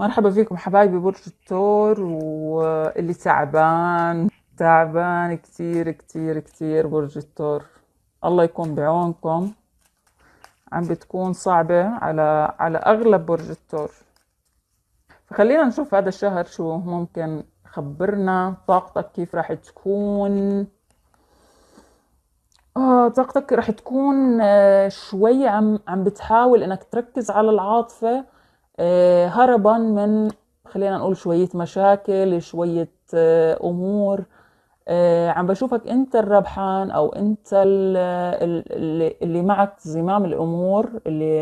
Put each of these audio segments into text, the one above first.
مرحبا فيكم حبايبي برج الثور واللي تعبان تعبان كتير كتير كتير برج الثور الله يكون بعونكم عم بتكون صعبة على على أغلب برج الثور فخلينا نشوف هذا الشهر شو ممكن خبرنا طاقتك كيف راح تكون آه طاقتك راح تكون آه، شوي عم عم بتحاول انك تركز على العاطفة آه، هربا من خلينا نقول شوية مشاكل شوية آه، أمور آه، عم بشوفك أنت الربحان أو أنت اللي معك زمام الأمور اللي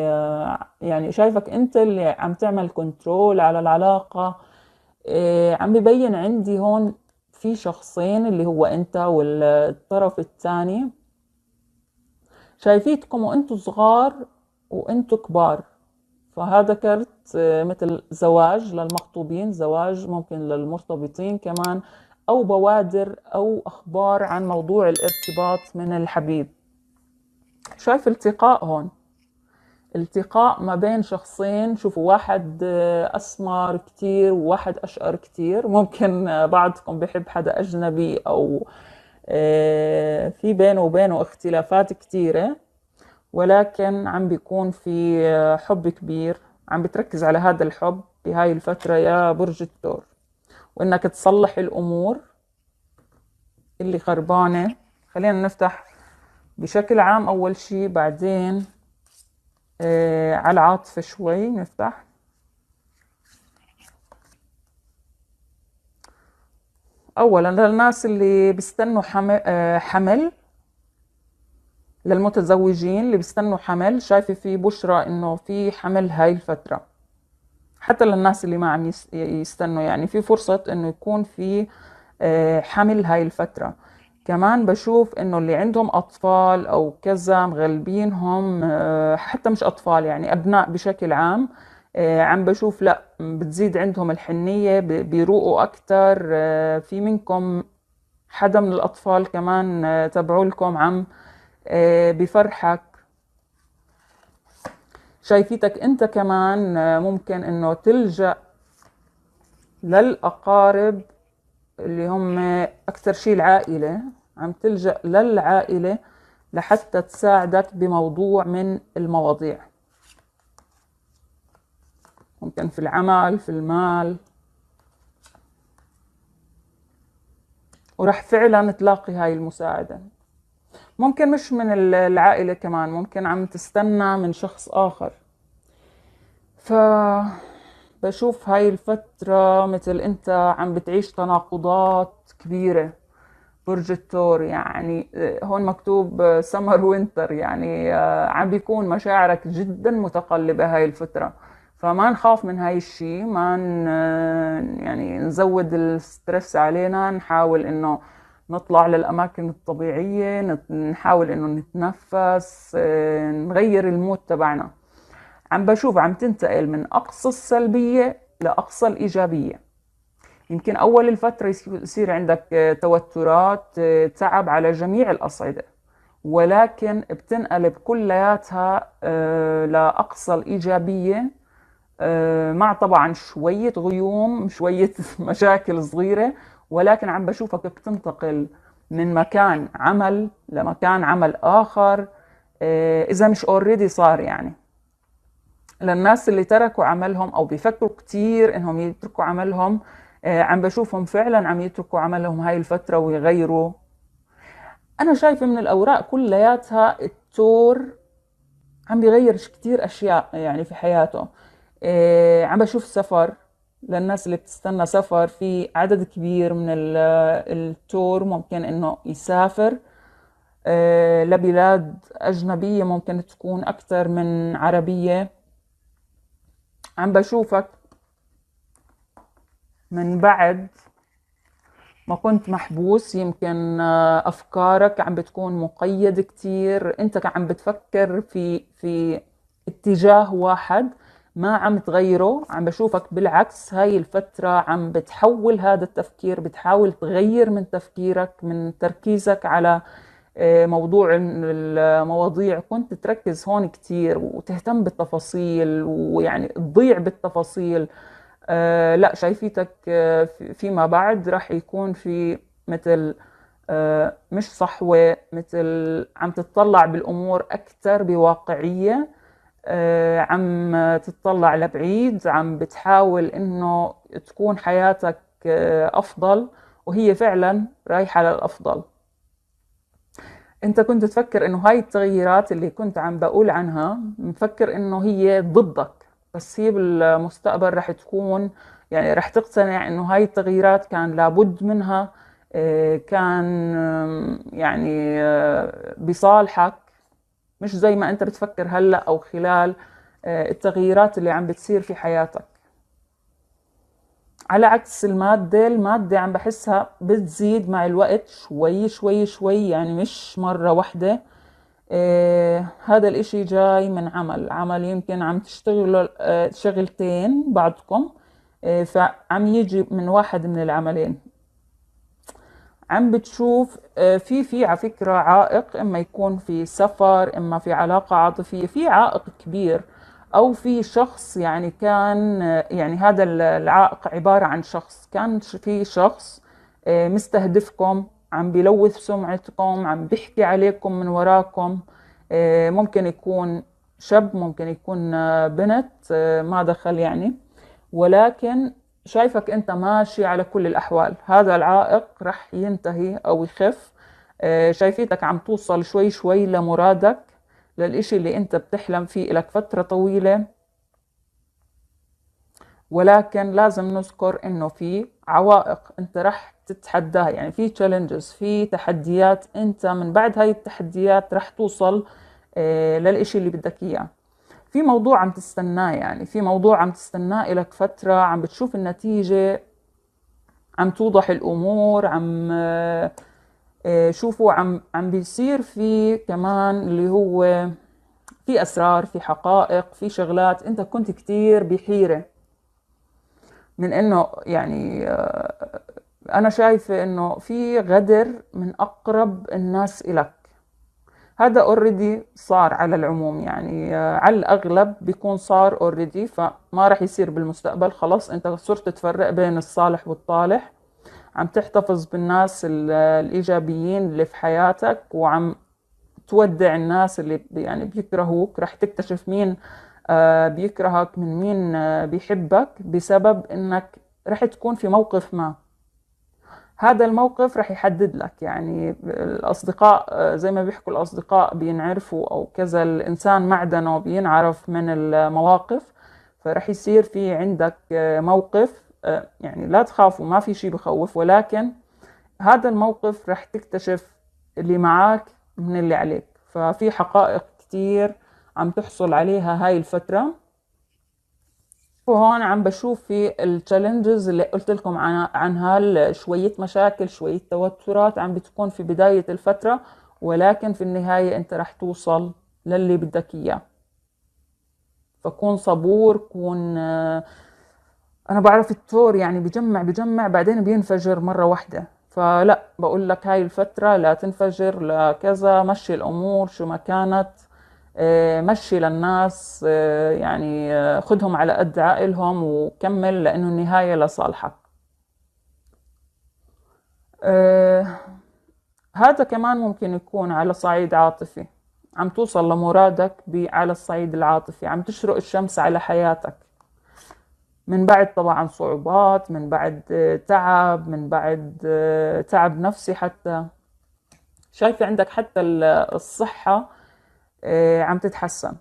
يعني شايفك أنت اللي عم تعمل كنترول على العلاقة عم ببين عندي هون في شخصين اللي هو أنت والطرف الثاني شايفيتكم وأنتوا صغار وأنتوا كبار فهذا كرت آه، مثل زواج للمخطوبين زواج ممكن للمرتبطين كمان أو بوادر أو أخبار عن موضوع الارتباط من الحبيب شايف التقاء هون التقاء ما بين شخصين شوفوا واحد آه، أسمر كتير وواحد أشقر كتير ممكن آه، بعضكم بحب حدا أجنبي أو في بينه وبينه اختلافات كتيرة ولكن عم بيكون في حب كبير عم بتركز على هذا الحب بهاي الفترة يا برج الثور وإنك تصلح الأمور اللي خربانة خلينا نفتح بشكل عام أول شي بعدين آه على العاطفة شوي نفتح أولا للناس اللي بيستنوا حمل, آه حمل للمتزوجين اللي بيستنوا حمل شايفه في بشرى انه في حمل هاي الفتره حتى للناس اللي ما عم يستنوا يعني في فرصه انه يكون في آه، حمل هاي الفتره كمان بشوف انه اللي عندهم اطفال او كذا مغلبينهم آه، حتى مش اطفال يعني ابناء بشكل عام آه، عم بشوف لا بتزيد عندهم الحنيه بيروقوا اكثر في منكم حدا من الاطفال كمان تبعوا لكم عم آه، بفرحك شايفيتك انت كمان آه، ممكن انه تلجأ للأقارب اللي هم أكثر شيء العائلة عم تلجأ للعائلة لحتى تساعدك بموضوع من المواضيع ممكن في العمل في المال ورح فعلا تلاقي هاي المساعده ممكن مش من العائلة كمان ممكن عم تستنى من شخص آخر ف بشوف هاي الفترة مثل انت عم بتعيش تناقضات كبيرة برج الثور يعني هون مكتوب سمر وينتر يعني آه، عم بيكون مشاعرك جدا متقلبة هاي الفترة فما نخاف من هاي الشيء ما يعني نزود الستريس علينا نحاول انه نطلع للأماكن الطبيعية نحاول إنه نتنفس آه، نغير المود تبعنا عم بشوف عم تنتقل من أقصى السلبية لأقصى الإيجابية يمكن أول الفترة يصير عندك آه، توترات آه، تعب على جميع الأصعدة ولكن بتنقلب كلياتها لأقصى الإيجابية مع طبعا شوية غيوم شوية مشاكل صغيرة ولكن عم بشوفك بتنتقل من مكان عمل لمكان عمل آخر آه، إذا مش اوريدي صار يعني للناس اللي تركوا عملهم أو بيفكروا كتير إنهم يتركوا عملهم آه، عم بشوفهم فعلا عم يتركوا عملهم هاي الفترة ويغيروا أنا شايفة من الأوراق كلياتها التور عم بيغير كتير أشياء يعني في حياته آه، عم بشوف سفر للناس اللي بتستنى سفر في عدد كبير من التور ممكن انه يسافر آه، لبلاد أجنبية ممكن تكون أكثر من عربية عم بشوفك من بعد ما كنت محبوس يمكن آه، أفكارك عم بتكون مقيد كتير أنت عم بتفكر في في اتجاه واحد ما عم تغيره عم بشوفك بالعكس هاي الفترة عم بتحول هذا التفكير بتحاول تغير من تفكيرك من تركيزك على آه، موضوع المواضيع كنت تركز هون كتير وتهتم بالتفاصيل ويعني تضيع بالتفاصيل آه، لا شايفيتك آه، فيما بعد راح يكون في مثل مش صحوة مثل عم تتطلع بالأمور أكثر بواقعية آه، عم تتطلع لبعيد عم بتحاول انه تكون حياتك آه، افضل وهي فعلا رايحه للافضل انت كنت تفكر انه هاي التغييرات اللي كنت عم بقول عنها مفكر انه هي ضدك بس هي بالمستقبل رح تكون يعني رح تقتنع انه هاي التغييرات كان لابد منها آه، كان يعني بصالحك مش زي ما انت بتفكر هلا او خلال آه، التغييرات اللي عم بتصير في حياتك على عكس المادة المادة عم بحسها بتزيد مع الوقت شوي شوي شوي يعني مش مرة واحدة إيه هذا الاشي جاي من عمل عمل يمكن عم تشتغلوا آه، شغلتين بعضكم إيه فعم يجي من واحد من العملين عم بتشوف آه، في في على فكرة عائق إما يكون في سفر إما في علاقة عاطفية في عائق كبير أو في شخص يعني كان آه، يعني هذا العائق عبارة عن شخص كان في شخص آه، مستهدفكم عم بلوث سمعتكم عم بيحكي عليكم من وراكم ممكن يكون شاب ممكن يكون بنت ما دخل يعني ولكن شايفك انت ماشي على كل الاحوال هذا العائق رح ينتهي او يخف آه، شايفيتك عم توصل شوي شوي لمرادك للإشي اللي انت بتحلم فيه لك فترة طويلة ولكن لازم نذكر انه في عوائق انت رح تتحداها يعني في تشالنجز في تحديات انت من بعد هاي التحديات رح توصل آه، للإشي اللي بدك اياه في موضوع عم تستناه يعني في موضوع عم تستناه لك فترة عم بتشوف النتيجة عم توضح الأمور عم آه، شوفوا عم عم بيصير في كمان اللي هو في أسرار في حقائق في شغلات أنت كنت كتير بحيرة من إنه يعني آه، أنا شايفة إنه في غدر من أقرب الناس إلك هذا اوريدي صار على العموم يعني آه، على الاغلب بيكون صار اوريدي فما راح يصير بالمستقبل خلاص انت صرت تفرق بين الصالح والطالح عم تحتفظ بالناس آه، الايجابيين اللي في حياتك وعم تودع الناس اللي يعني بيكرهوك راح تكتشف مين آه، بيكرهك من مين بيحبك بسبب انك راح تكون في موقف ما هذا الموقف رح يحدد لك يعني الأصدقاء آه، زي ما بيحكوا الأصدقاء بينعرفوا أو كذا الإنسان معدنه بينعرف من المواقف فرح يصير في عندك آه، موقف آه، يعني لا تخافوا ما في شيء بخوف ولكن هذا الموقف رح تكتشف اللي معك من اللي عليك ففي حقائق كتير عم تحصل عليها هاي الفترة وهون عم بشوف في التشالنجز اللي قلت لكم عنها شوية مشاكل شوية توترات عم بتكون في بداية الفترة ولكن في النهاية انت رح توصل للي بدك اياه فكون صبور كون آه، انا بعرف التور يعني بجمع بجمع بعدين بينفجر مرة واحدة فلا بقول لك هاي الفترة لا تنفجر لا كذا مشي الامور شو ما كانت آه، مشي للناس آه، يعني آه، خدهم على قد عائلهم وكمل لأنه النهاية لصالحك هذا كمان ممكن يكون على صعيد عاطفي عم توصل لمرادك على الصعيد العاطفي عم تشرق الشمس على حياتك من بعد طبعا صعوبات من بعد تعب من بعد تعب نفسي حتى شايفة عندك حتى الصحة آه، عم تتحسن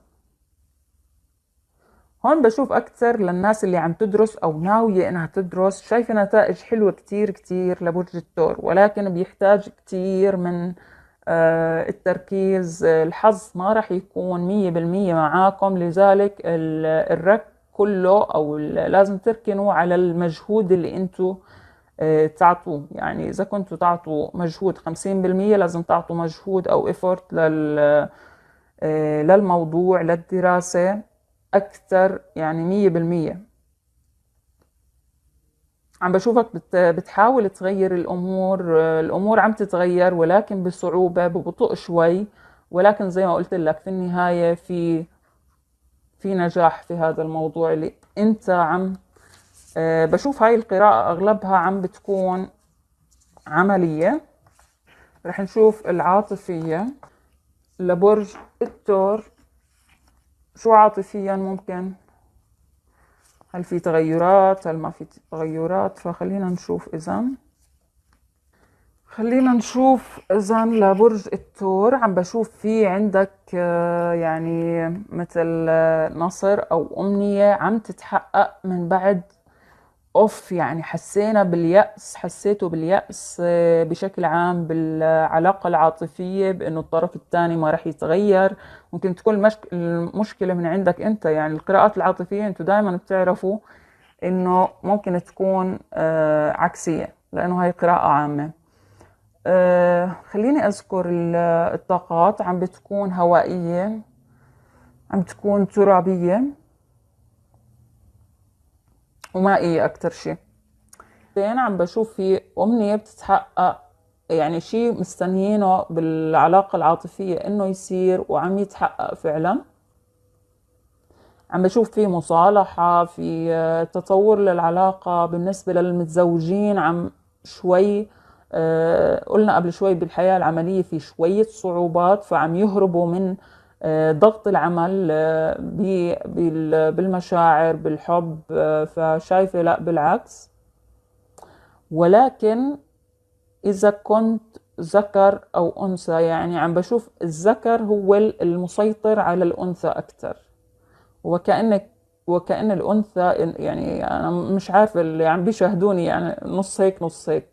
هون بشوف أكثر للناس اللي عم تدرس أو ناوية إنها تدرس شايفة نتائج حلوة كتير كتير لبرج الثور ولكن بيحتاج كتير من آه، التركيز الحظ ما راح يكون مية بالمية معاكم لذلك الرك كله أو لازم تركنوا على المجهود اللي انتو آه، تعطوه يعني إذا كنتوا تعطوا مجهود خمسين بالمية لازم تعطوا مجهود أو إفورت لل آه، للموضوع للدراسة أكثر يعني مية بالمية عم بشوفك بتحاول تغير الأمور آه، الأمور عم تتغير ولكن بصعوبة ببطء شوي ولكن زي ما قلت لك في النهاية في في نجاح في هذا الموضوع اللي أنت عم آه، بشوف هاي القراءة أغلبها عم بتكون عملية رح نشوف العاطفية لبرج الثور شو عاطفيا ممكن هل في تغيرات هل ما في تغيرات فخلينا نشوف اذا خلينا نشوف اذا لبرج الثور عم بشوف في عندك آه، يعني مثل آه، نصر او امنيه عم تتحقق من بعد اوف يعني حسينا باليأس حسيته باليأس آه، بشكل عام بالعلاقة العاطفية بانه الطرف الثاني ما راح يتغير ممكن تكون المشكلة من عندك انت يعني القراءات العاطفية انتوا دائما بتعرفوا انه ممكن تكون آه، عكسية لانه هاي قراءة عامة آه، خليني اذكر الطاقات عم بتكون هوائية عم تكون ترابية ومائية أكتر شيء بعدين عم بشوف في أمنية بتتحقق يعني شيء مستنيينه بالعلاقة العاطفية إنه يصير وعم يتحقق فعلا عم بشوف في مصالحة في تطور للعلاقة بالنسبة للمتزوجين عم شوي آه، قلنا قبل شوي بالحياة العملية في شوية صعوبات فعم يهربوا من آه، ضغط العمل آه، بالمشاعر بالحب آه، فشايفة لا بالعكس ولكن إذا كنت ذكر أو أنثى يعني عم بشوف الذكر هو المسيطر على الأنثى أكثر وكأنك وكأن الأنثى يعني أنا مش عارفة اللي عم بيشاهدوني يعني نص هيك نص هيك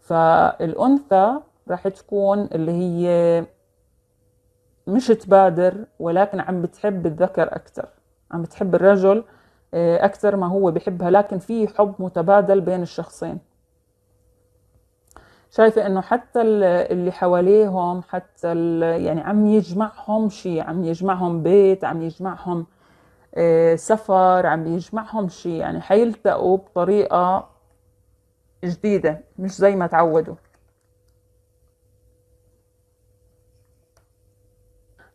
فالأنثى راح تكون اللي هي مش تبادر ولكن عم بتحب الذكر أكثر عم بتحب الرجل آه، أكثر ما هو بحبها لكن في حب متبادل بين الشخصين شايفة إنه حتى اللي حواليهم حتى يعني عم يجمعهم شيء عم يجمعهم بيت عم يجمعهم آه، سفر عم يجمعهم شيء يعني حيلتقوا بطريقة جديدة مش زي ما تعودوا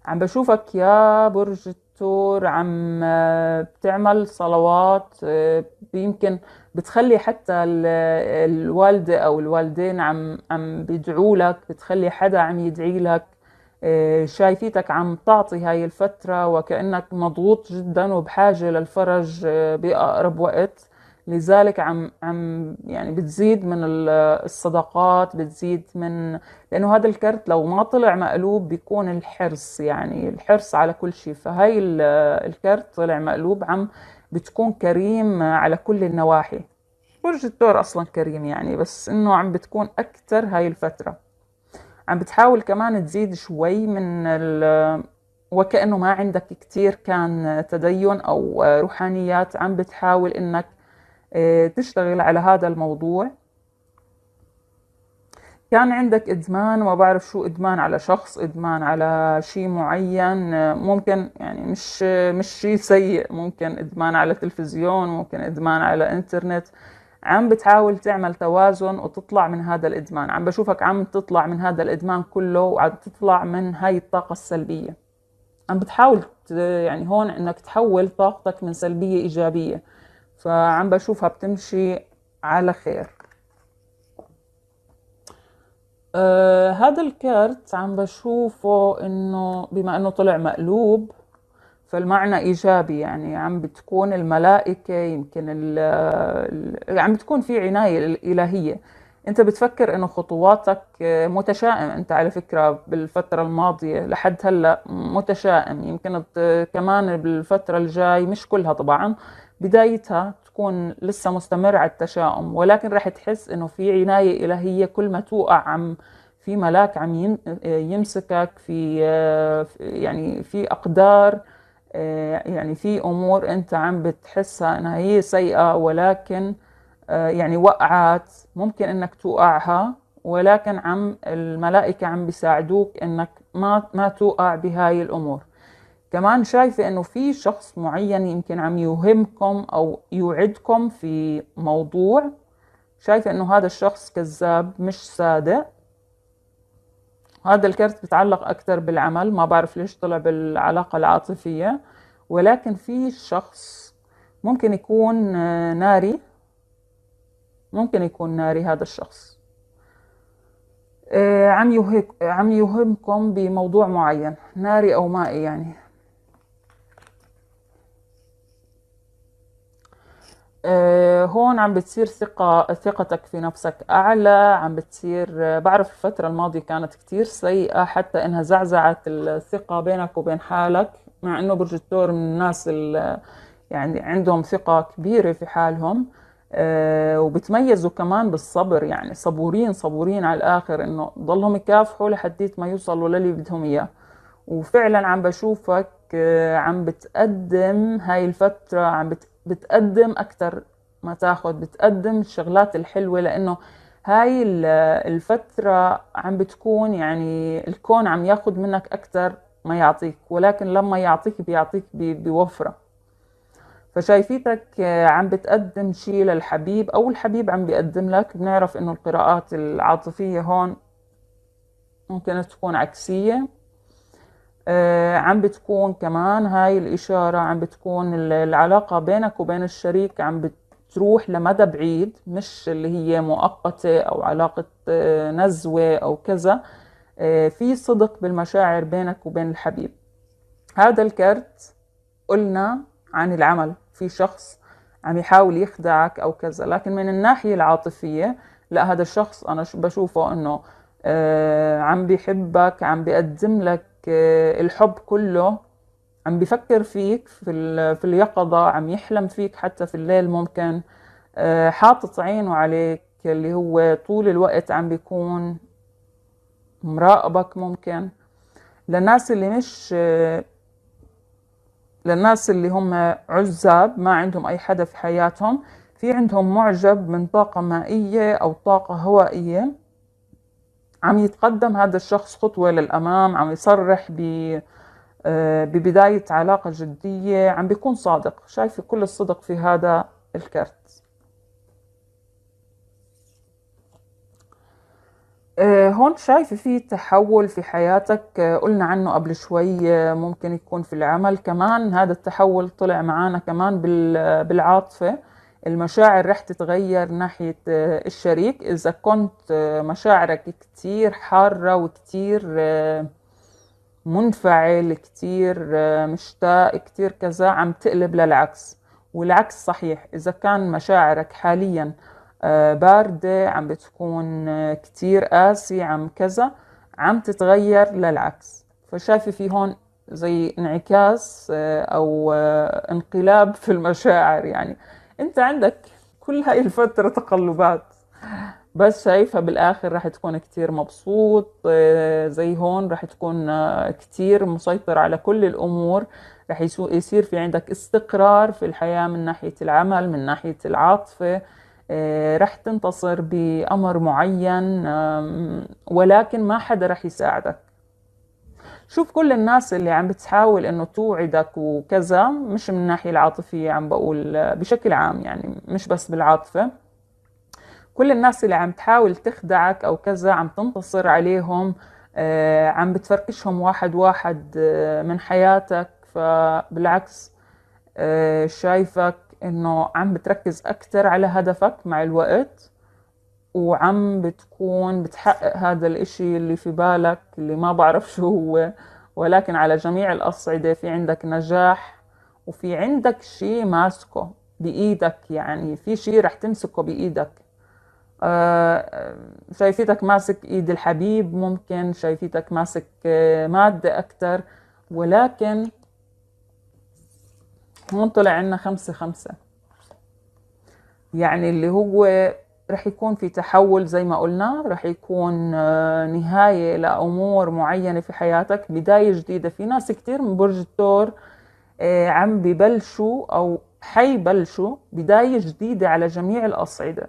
عم بشوفك يا برج الثور عم آه، بتعمل صلوات آه، يمكن بتخلي حتى الوالدة أو الوالدين عم عم بيدعوا لك بتخلي حدا عم يدعي لك آه، شايفيتك عم تعطي هاي الفترة وكأنك مضغوط جدا وبحاجة للفرج بأقرب وقت لذلك عم عم يعني بتزيد من الصداقات بتزيد من لانه هذا الكرت لو ما طلع مقلوب بيكون الحرص يعني الحرص على كل شيء فهي الكرت طلع مقلوب عم بتكون كريم على كل النواحي برج الثور اصلا كريم يعني بس انه عم بتكون اكثر هاي الفتره عم بتحاول كمان تزيد شوي من وكأنه ما عندك كتير كان تدين أو روحانيات عم بتحاول إنك إيه، تشتغل على هذا الموضوع كان عندك ادمان ما بعرف شو ادمان على شخص ادمان على شيء معين ممكن يعني مش مش شيء سيء ممكن ادمان على تلفزيون ممكن ادمان على انترنت عم بتحاول تعمل توازن وتطلع من هذا الادمان عم بشوفك عم تطلع من هذا الادمان كله وعم تطلع من هاي الطاقه السلبيه عم بتحاول يعني هون انك تحول طاقتك من سلبيه ايجابيه فعم بشوفها بتمشي على خير آه هذا الكارت عم بشوفه انه بما انه طلع مقلوب فالمعنى ايجابي يعني عم بتكون الملائكه يمكن ال الـ عم بتكون في عنايه الالهيه انت بتفكر انه خطواتك آه، متشائم انت على فكره بالفتره الماضيه لحد هلا متشائم يمكن كمان بالفتره الجاي مش كلها طبعا بدايتها تكون لسه مستمر على التشاؤم ولكن رح تحس انه في عناية الهية كل ما توقع عم في ملاك عم يمسكك في يعني في اقدار يعني في امور انت عم بتحسها انها هي سيئة ولكن يعني وقعت ممكن انك توقعها ولكن عم الملائكة عم بيساعدوك انك ما ما توقع بهاي الامور كمان شايفة انه في شخص معين يمكن عم يوهمكم او يوعدكم في موضوع شايفة انه هذا الشخص كذاب مش صادق هذا الكرت بتعلق اكثر بالعمل ما بعرف ليش طلع بالعلاقة العاطفية ولكن في شخص ممكن يكون آه، ناري ممكن يكون ناري هذا الشخص آه، عم يوهمكم بموضوع معين ناري او مائي يعني آه، هون عم بتصير ثقة ثقتك في نفسك أعلى عم بتصير آه، بعرف الفترة الماضية كانت كتير سيئة حتى إنها زعزعت الثقة بينك وبين حالك مع إنه برج الثور من الناس اللي يعني عندهم ثقة كبيرة في حالهم آه، وبتميزوا كمان بالصبر يعني صبورين صبورين على الآخر إنه ضلهم يكافحوا لحديت ما يوصلوا للي بدهم إياه وفعلا عم بشوفك عم بتقدم هاي الفترة عم بت بتقدم اكثر ما تاخذ بتقدم الشغلات الحلوه لانه هاي الفترة عم بتكون يعني الكون عم ياخد منك أكثر ما يعطيك ولكن لما يعطيك بيعطيك بوفرة فشايفيتك عم بتقدم شيء للحبيب أو الحبيب عم بيقدم لك بنعرف إنه القراءات العاطفية هون ممكن تكون عكسية آه، عم بتكون كمان هاي الإشارة عم بتكون العلاقة بينك وبين الشريك عم بتروح لمدى بعيد مش اللي هي مؤقتة أو علاقة آه، نزوة أو كذا آه، في صدق بالمشاعر بينك وبين الحبيب هذا الكرت قلنا عن العمل في شخص عم يحاول يخدعك أو كذا لكن من الناحية العاطفية لا هذا الشخص أنا بشوفه أنه عم بيحبك عم بيقدم لك آه، الحب كله عم بفكر فيك في, في اليقظة عم يحلم فيك حتى في الليل ممكن آه، حاطط عينه عليك اللي هو طول الوقت عم بيكون مراقبك ممكن للناس اللي مش آه، للناس اللي هم عزاب ما عندهم أي حدا في حياتهم في عندهم معجب من طاقة مائية أو طاقة هوائية عم يتقدم هذا الشخص خطوة للأمام عم يصرح ب آه، ببداية علاقة جدية عم بيكون صادق شايفة كل الصدق في هذا الكرت آه، هون شايفة في تحول في حياتك آه، قلنا عنه قبل شوي ممكن يكون في العمل كمان هذا التحول طلع معانا كمان بالعاطفة المشاعر رح تتغير ناحية آه، الشريك إذا كنت آه، مشاعرك كتير حارة وكتير آه، منفعل كتير مشتاق كتير كذا عم تقلب للعكس والعكس صحيح إذا كان مشاعرك حاليا باردة عم بتكون كتير قاسي عم كذا عم تتغير للعكس فشايفة في هون زي انعكاس أو انقلاب في المشاعر يعني انت عندك كل هاي الفترة تقلبات بس شايفها بالاخر راح تكون كتير مبسوط آه، زي هون راح تكون آه، كتير مسيطر على كل الامور راح يصير في عندك استقرار في الحياة من ناحية العمل من ناحية العاطفة آه، راح تنتصر بأمر معين ولكن ما حدا راح يساعدك شوف كل الناس اللي عم بتحاول انه توعدك وكذا مش من الناحيه العاطفيه عم بقول بشكل عام يعني مش بس بالعاطفه كل الناس اللي عم تحاول تخدعك او كذا عم تنتصر عليهم آه، عم بتفركشهم واحد واحد آه، من حياتك فبالعكس آه، شايفك انه عم بتركز اكثر على هدفك مع الوقت وعم بتكون بتحقق هذا الإشي اللي في بالك اللي ما بعرف شو هو ولكن على جميع الأصعدة في عندك نجاح وفي عندك شيء ماسكه بإيدك يعني في شيء رح تمسكه بإيدك آه شايفيتك ماسك إيد الحبيب ممكن شايفيتك ماسك آه، مادة أكتر ولكن هون طلع عنا خمسة خمسة يعني اللي هو رح يكون في تحول زي ما قلنا رح يكون آه، نهاية لأمور معينة في حياتك بداية جديدة في ناس كتير من برج الثور آه، عم ببلشوا أو حيبلشوا بداية جديدة على جميع الأصعدة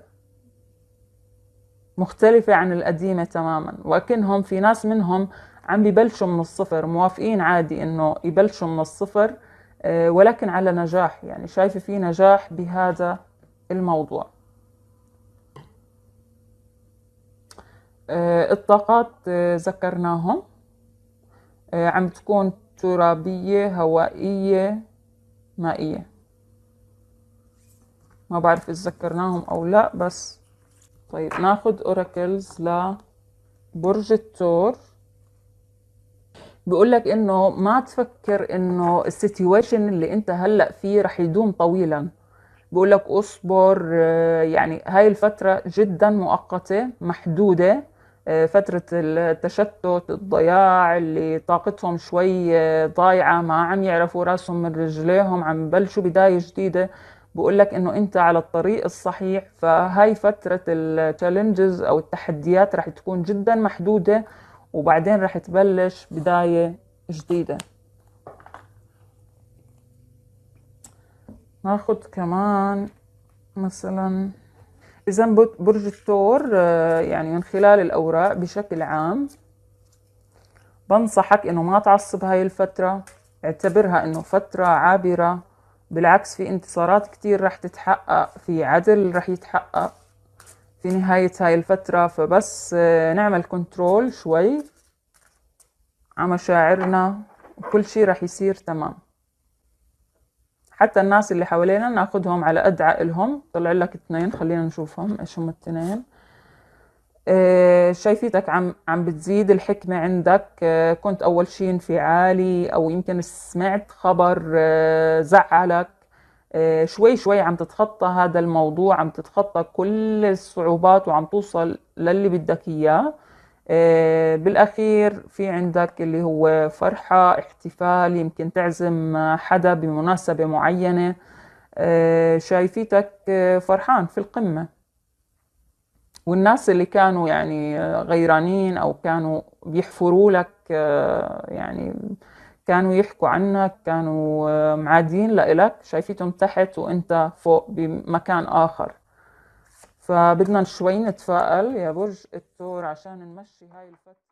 مختلفة عن القديمة تماما وكنهم في ناس منهم عم ببلشوا من الصفر موافقين عادي إنه يبلشوا من الصفر آه، ولكن على نجاح يعني شايفة في نجاح بهذا الموضوع آه، الطاقات آه، ذكرناهم آه، عم تكون ترابية هوائية مائية ما بعرف إذا ذكرناهم أو لا بس طيب ناخد أوراكلز لبرج الثور بيقول لك انه ما تفكر انه السيتويشن اللي انت هلا فيه رح يدوم طويلا بيقول لك اصبر يعني هاي الفترة جدا مؤقتة محدودة فترة التشتت الضياع اللي طاقتهم شوي ضايعة ما عم يعرفوا راسهم من رجليهم عم بلشوا بداية جديدة بقول لك انه انت على الطريق الصحيح فهاي فترة التشالنجز او التحديات رح تكون جدا محدودة وبعدين رح تبلش بداية جديدة ناخد كمان مثلا إذا برج الثور آه، يعني من خلال الأوراق بشكل عام بنصحك إنه ما تعصب هاي الفترة اعتبرها إنه فترة عابرة بالعكس في انتصارات كتير رح تتحقق في عدل رح يتحقق في نهاية هاي الفترة فبس آه، نعمل كنترول شوي على مشاعرنا وكل شي رح يصير تمام حتى الناس اللي حوالينا ناخدهم على قد عقلهم طلع لك اثنين خلينا نشوفهم ايش هم الاثنين اه شايفيتك عم عم بتزيد الحكمة عندك اه كنت أول شيء انفعالي أو يمكن سمعت خبر اه زعلك إيه، شوي شوي عم تتخطى هذا الموضوع عم تتخطى كل الصعوبات وعم توصل للي بدك إياه آه، بالأخير في عندك اللي هو فرحة احتفال يمكن تعزم حدا بمناسبة معينة آه، شايفيتك آه، فرحان في القمة والناس اللي كانوا يعني غيرانين أو كانوا بيحفروا لك يعني كانوا يحكوا عنك كانوا معادين لإلك شايفيتهم تحت وانت فوق بمكان آخر فبدنا شوي نتفائل يا برج الثور عشان نمشي هاي الفترة